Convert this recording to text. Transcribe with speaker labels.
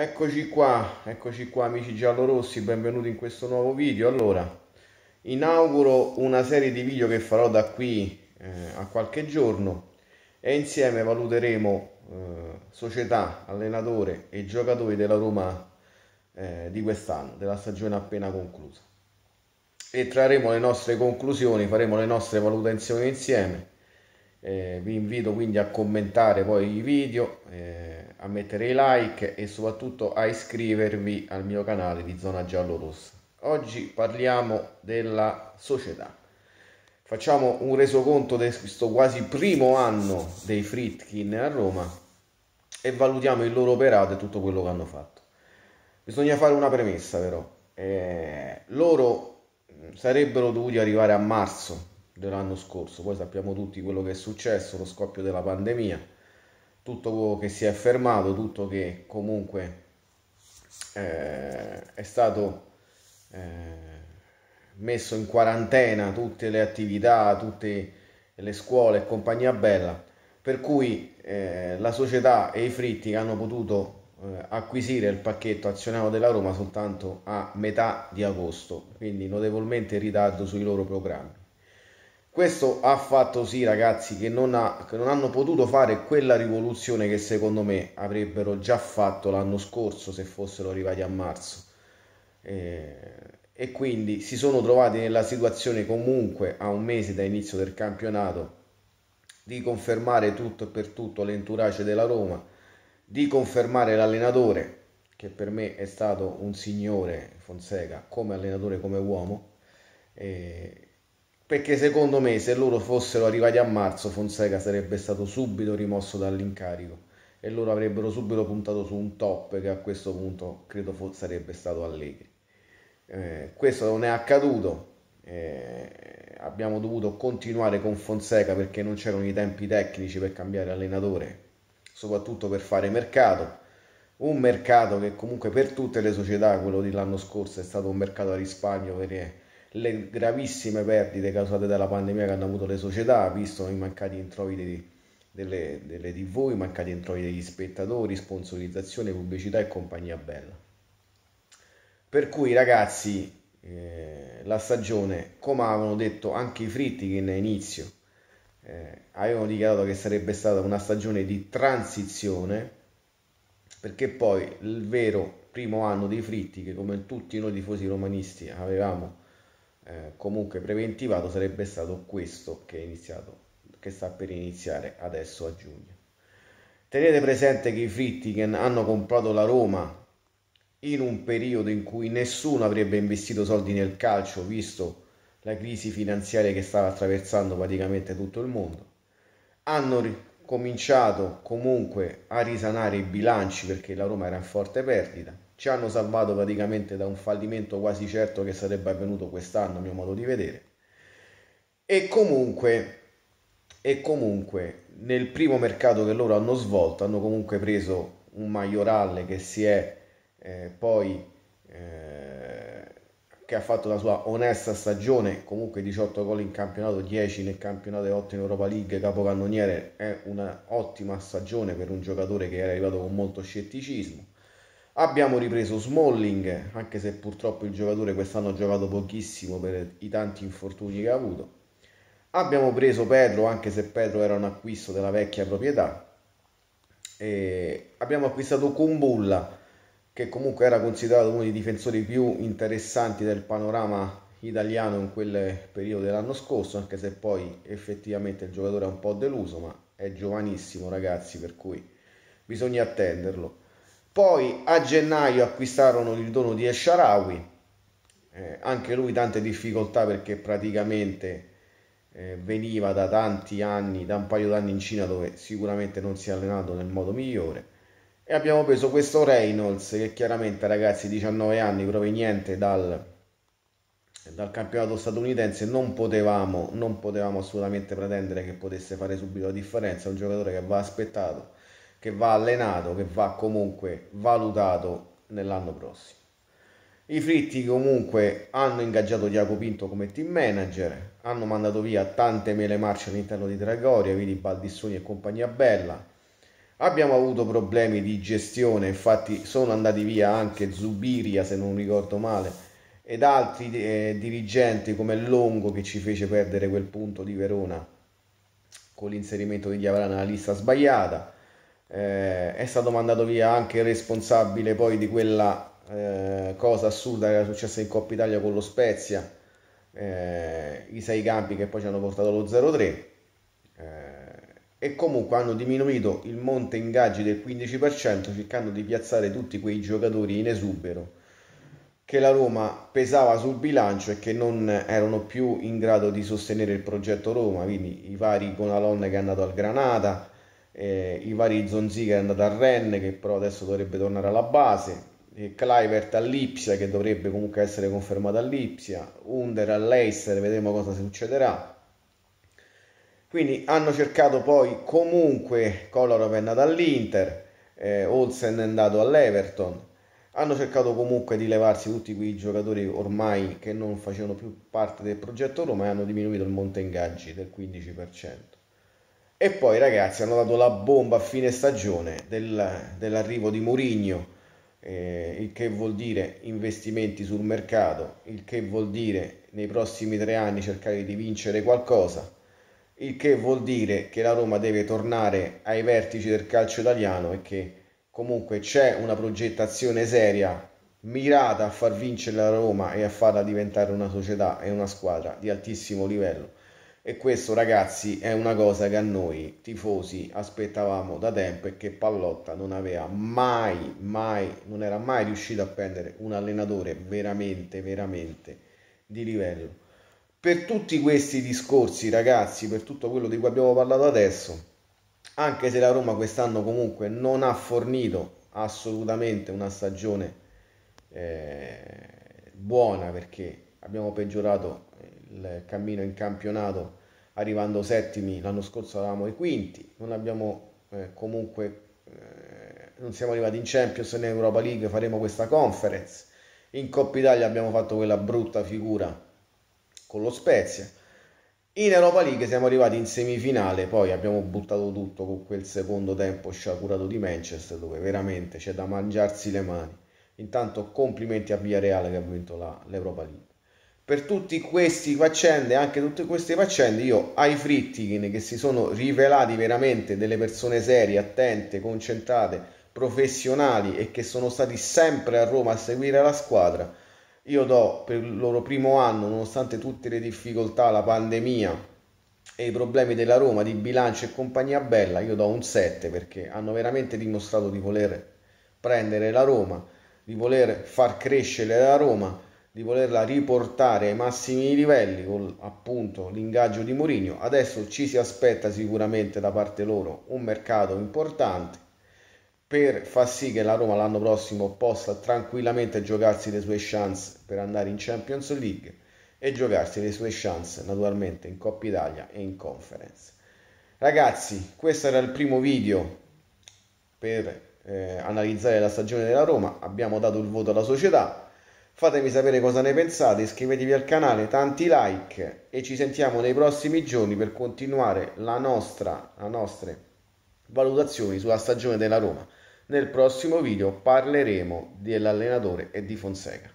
Speaker 1: Eccoci qua, eccoci qua amici giallorossi, benvenuti in questo nuovo video. Allora, inauguro una serie di video che farò da qui eh, a qualche giorno e insieme valuteremo eh, società, allenatore e giocatori della Roma eh, di quest'anno, della stagione appena conclusa. E trarremo le nostre conclusioni, faremo le nostre valutazioni insieme eh, vi invito quindi a commentare poi i video eh, a mettere i like e soprattutto a iscrivervi al mio canale di zona giallo-rossa oggi parliamo della società facciamo un resoconto di questo quasi primo anno dei Fritkin a Roma e valutiamo il loro operato e tutto quello che hanno fatto bisogna fare una premessa però eh, loro mm, sarebbero dovuti arrivare a marzo dell'anno scorso. Poi sappiamo tutti quello che è successo, lo scoppio della pandemia, tutto che si è fermato, tutto che comunque eh, è stato eh, messo in quarantena, tutte le attività, tutte le scuole e compagnia bella. Per cui eh, la società e i fritti hanno potuto eh, acquisire il pacchetto azionario della Roma soltanto a metà di agosto, quindi notevolmente in ritardo sui loro programmi questo ha fatto sì ragazzi che non, ha, che non, hanno potuto fare quella rivoluzione che secondo me avrebbero già fatto l'anno scorso se fossero arrivati a marzo eh, e quindi si sono trovati nella situazione comunque a un mese da inizio del campionato di confermare tutto e per tutto l'entourage della Roma di confermare l'allenatore che per me è stato un signore Fonseca come allenatore come uomo eh, perché secondo me se loro fossero arrivati a marzo Fonseca sarebbe stato subito rimosso dall'incarico e loro avrebbero subito puntato su un top che a questo punto credo fo- sarebbe stato Allegri. Eh, questo non è accaduto, eh, abbiamo dovuto continuare con Fonseca perché non c'erano i tempi tecnici per cambiare allenatore, soprattutto per fare mercato. Un mercato che comunque per tutte le società, quello dell'anno scorso, è stato un mercato a risparmio perché le gravissime perdite causate dalla pandemia che hanno avuto le società, visto i mancati introiti di, delle, delle tv, i mancati introiti degli spettatori, sponsorizzazione, pubblicità e compagnia bella. Per cui ragazzi, eh, la stagione, come avevano detto anche i Frittikin all'inizio, eh, avevano dichiarato che sarebbe stata una stagione di transizione, perché poi il vero primo anno dei Fritti, che come tutti noi tifosi romanisti avevamo eh, comunque preventivato sarebbe stato questo che è iniziato che sta per iniziare adesso a giugno tenete presente che i Frittigen hanno comprato la Roma in un periodo in cui nessuno avrebbe investito soldi nel calcio visto la crisi finanziaria che stava attraversando praticamente tutto il mondo hanno cominciato comunque a risanare i bilanci perché la Roma era in forte perdita ci hanno salvato praticamente da un fallimento quasi certo che sarebbe avvenuto quest'anno, a mio modo di vedere. E comunque, e comunque nel primo mercato che loro hanno svolto hanno comunque preso un maioralle che si è eh, poi eh, che ha fatto la sua onesta stagione, comunque 18 gol in campionato, 10 nel campionato e 8 in Europa League, capocannoniere, è un'ottima stagione per un giocatore che era arrivato con molto scetticismo Abbiamo ripreso Smalling, anche se purtroppo il giocatore quest'anno ha giocato pochissimo per i tanti infortuni che ha avuto. Abbiamo preso Pedro, anche se Pedro era un acquisto della vecchia proprietà. E abbiamo acquistato Kumbulla, che comunque era considerato uno dei difensori più interessanti del panorama italiano in quel periodo dell'anno scorso, anche se poi effettivamente il giocatore è un po' deluso, ma è giovanissimo ragazzi, per cui bisogna attenderlo. Poi a gennaio acquistarono il dono di Esharawi, eh, anche lui tante difficoltà perché praticamente eh, veniva da tanti anni, da un paio d'anni in Cina dove sicuramente non si è allenato nel modo migliore. E abbiamo preso questo Reynolds che chiaramente ragazzi 19 anni proveniente dal, dal campionato statunitense non potevamo, non potevamo assolutamente pretendere che potesse fare subito la differenza, è un giocatore che va aspettato che va allenato, che va comunque valutato nell'anno prossimo. I fritti comunque hanno ingaggiato Diaco Pinto come team manager, hanno mandato via tante mele marce all'interno di Tragoria, quindi Baldissoni e compagnia bella. Abbiamo avuto problemi di gestione, infatti sono andati via anche Zubiria se non ricordo male ed altri eh, dirigenti come Longo che ci fece perdere quel punto di Verona con l'inserimento di Diavara nella lista sbagliata eh, è stato mandato via anche il responsabile poi di quella eh, cosa assurda che era successa in Coppa Italia con lo Spezia, eh, i sei campi che poi ci hanno portato lo 0-3 eh, e comunque hanno diminuito il monte ingaggi del 15% cercando di piazzare tutti quei giocatori in esubero che la Roma pesava sul bilancio e che non erano più in grado di sostenere il progetto Roma, quindi i vari Gonalon che è andato al Granata, eh, i vari Zonzi che è andato a Rennes che però adesso dovrebbe tornare alla base Clivert eh, all'Ipsia che dovrebbe comunque essere confermato all'Ipsia Under all'Eister vedremo cosa succederà quindi hanno cercato poi comunque Kolarov è andato all'Inter eh, Olsen è andato all'Everton hanno cercato comunque di levarsi tutti quei giocatori ormai che non facevano più parte del progetto Roma e hanno diminuito il monte ingaggi del 15% e poi ragazzi hanno dato la bomba a fine stagione del, dell'arrivo di Mourinho, eh, il che vuol dire investimenti sul mercato, il che vuol dire nei prossimi tre anni cercare di vincere qualcosa, il che vuol dire che la Roma deve tornare ai vertici del calcio italiano e che comunque c'è una progettazione seria mirata a far vincere la Roma e a farla diventare una società e una squadra di altissimo livello e questo, ragazzi, è una cosa che a noi tifosi aspettavamo da tempo e che Pallotta non aveva mai, mai, non era mai riuscito a prendere un allenatore veramente, veramente di livello. Per tutti questi discorsi, ragazzi, per tutto quello di cui abbiamo parlato adesso, anche se la Roma quest'anno comunque non ha fornito assolutamente una stagione eh, buona perché abbiamo peggiorato il cammino in campionato arrivando settimi, l'anno scorso eravamo ai quinti, non abbiamo eh, comunque, eh, non siamo arrivati in Champions né in Europa League, faremo questa conference, in Coppa Italia abbiamo fatto quella brutta figura con lo Spezia, in Europa League siamo arrivati in semifinale, poi abbiamo buttato tutto con quel secondo tempo sciacurato di Manchester dove veramente c'è da mangiarsi le mani. Intanto complimenti a Villareale che ha vinto l'Europa League per tutte queste faccende, anche tutte queste faccende, io ai Frittikin che si sono rivelati veramente delle persone serie, attente, concentrate, professionali e che sono stati sempre a Roma a seguire la squadra, io do per il loro primo anno, nonostante tutte le difficoltà, la pandemia e i problemi della Roma di bilancio e compagnia bella, io do un 7 perché hanno veramente dimostrato di voler prendere la Roma, di voler far crescere la Roma di volerla riportare ai massimi livelli con appunto l'ingaggio di Mourinho. Adesso ci si aspetta sicuramente da parte loro un mercato importante per far sì che la Roma l'anno prossimo possa tranquillamente giocarsi le sue chance per andare in Champions League e giocarsi le sue chance naturalmente in Coppa Italia e in Conference. Ragazzi, questo era il primo video per eh, analizzare la stagione della Roma, abbiamo dato il voto alla società Fatemi sapere cosa ne pensate, iscrivetevi al canale, tanti like e ci sentiamo nei prossimi giorni per continuare la nostra, la nostre valutazioni sulla stagione della Roma. Nel prossimo video parleremo dell'allenatore e di Fonseca.